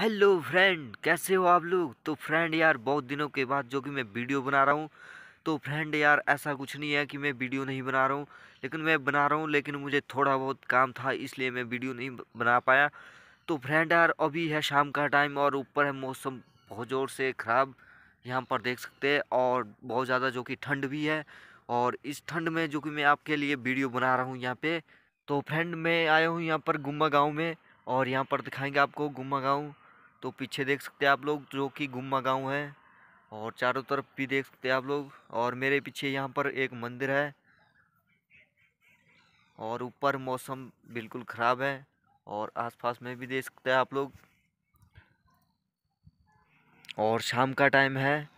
hello friend कैसे हो आप लोग तो फ्रेंड यार बहुत दिनों के बाद जो कि मैं वीडियो बना रहा हूँ तो फ्रेंड यार ऐसा कुछ नहीं है कि मैं वीडियो नहीं बना रहा हूँ लेकिन मैं बना रहा हूँ लेकिन मुझे थोड़ा बहुत काम था इसलिए मैं वीडियो नहीं बना पाया तो फ्रेंड यार अभी है शाम का टाइम और ऊपर है मौसम बहुत ज़ोर से ख़राब यहाँ पर देख सकते हैं और बहुत ज़्यादा जो कि ठंड भी है और इस ठंड में जो कि मैं आपके लिए वीडियो बना रहा हूँ यहाँ पर तो फ्रेंड मैं आया हूँ यहाँ पर गुम्मा गाँव में और यहाँ पर दिखाएँगे आपको गुम्मा गाँव तो पीछे देख सकते हैं आप लोग जो कि गुम्मा गाँव है और चारों तरफ भी देख सकते हैं आप लोग और मेरे पीछे यहाँ पर एक मंदिर है और ऊपर मौसम बिल्कुल ख़राब है और आसपास में भी देख सकते हैं आप लोग और शाम का टाइम है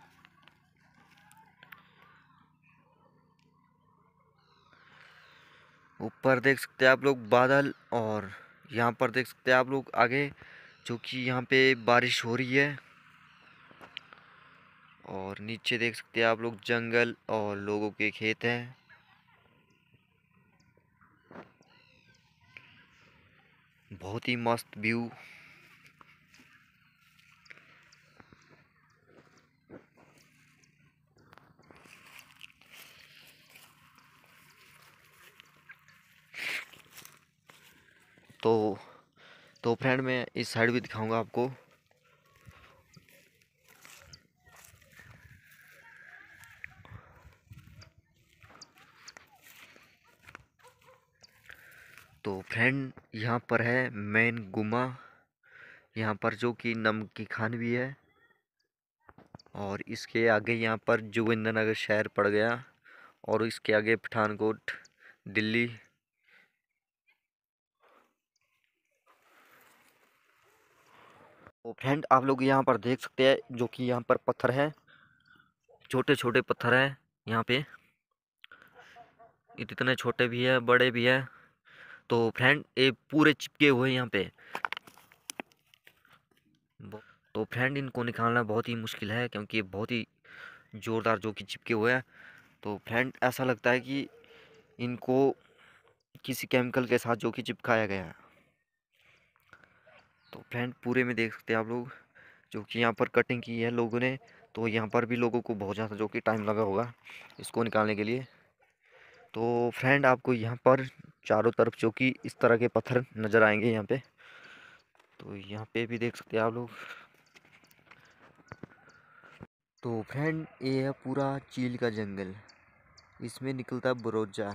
ऊपर देख सकते हैं आप लोग बादल और यहाँ पर देख सकते हैं आप लोग आगे जो कि यहाँ पे बारिश हो रही है और नीचे देख सकते हैं आप लोग जंगल और लोगों के खेत हैं बहुत ही मस्त व्यू तो तो फ्रेंड मैं इस साइड भी दिखाऊंगा आपको तो फ्रेंड यहाँ पर है मेन गुमा यहाँ पर जो कि नमकी खान भी है और इसके आगे यहाँ पर जोगिंद्र नगर शहर पड़ गया और इसके आगे पठानकोट दिल्ली तो फ्रेंड आप लोग यहाँ पर देख सकते हैं जो कि यहाँ पर पत्थर है छोटे छोटे पत्थर है यहाँ पे इतने छोटे भी है बड़े भी है तो फ्रेंड ये पूरे चिपके हुए यहाँ पे तो फ्रेंड इनको निकालना बहुत ही मुश्किल है क्योंकि ये बहुत ही ज़ोरदार जो कि चिपके हुए हैं तो फ्रेंड ऐसा लगता है कि इनको किसी केमिकल के साथ जो कि चिपकाया गया है तो फ्रेंड पूरे में देख सकते हैं आप लोग जो कि यहाँ पर कटिंग की है लोगों ने तो यहाँ पर भी लोगों को बहुत ज़्यादा जो कि टाइम लगा होगा इसको निकालने के लिए तो फ्रेंड आपको यहाँ पर चारों तरफ जो कि इस तरह के पत्थर नज़र आएंगे यहाँ पे तो यहाँ पे भी देख सकते हैं आप लोग तो फ्रेंड ये है पूरा चील का जंगल इसमें निकलता है बरोजा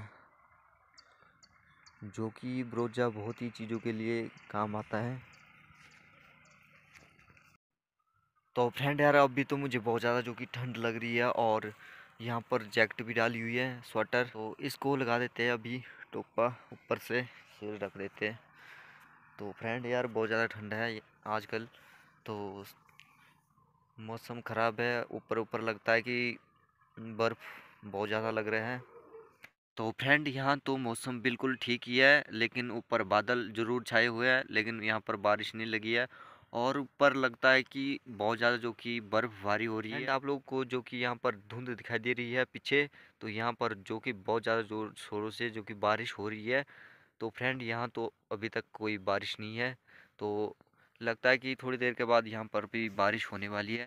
जो कि बरोजा बहुत ही चीज़ों के लिए काम आता है तो फ्रेंड यार अभी तो मुझे बहुत ज़्यादा जो कि ठंड लग रही है और यहाँ पर जैकेट भी डाली हुई है स्वेटर तो इसको लगा देते हैं अभी टोपा ऊपर से सिर रख देते हैं तो फ्रेंड यार बहुत ज़्यादा ठंड है आजकल तो मौसम ख़राब है ऊपर ऊपर लगता है कि बर्फ़ बहुत ज़्यादा लग रहे हैं तो फ्रेंड यहाँ तो मौसम बिल्कुल ठीक ही है लेकिन ऊपर बादल ज़रूर छाए हुए हैं लेकिन यहाँ पर बारिश नहीं लगी है और ऊपर लगता है कि बहुत ज़्यादा जो कि बर्फ़बारी हो रही है आप लोग को जो कि यहाँ पर धुंध दिखाई दे रही है पीछे तो यहाँ पर जो कि बहुत ज़्यादा जोर शोरों से जो कि बारिश हो रही है तो फ्रेंड यहाँ तो अभी तक कोई बारिश नहीं है तो लगता है कि थोड़ी देर के बाद यहाँ पर भी बारिश होने वाली है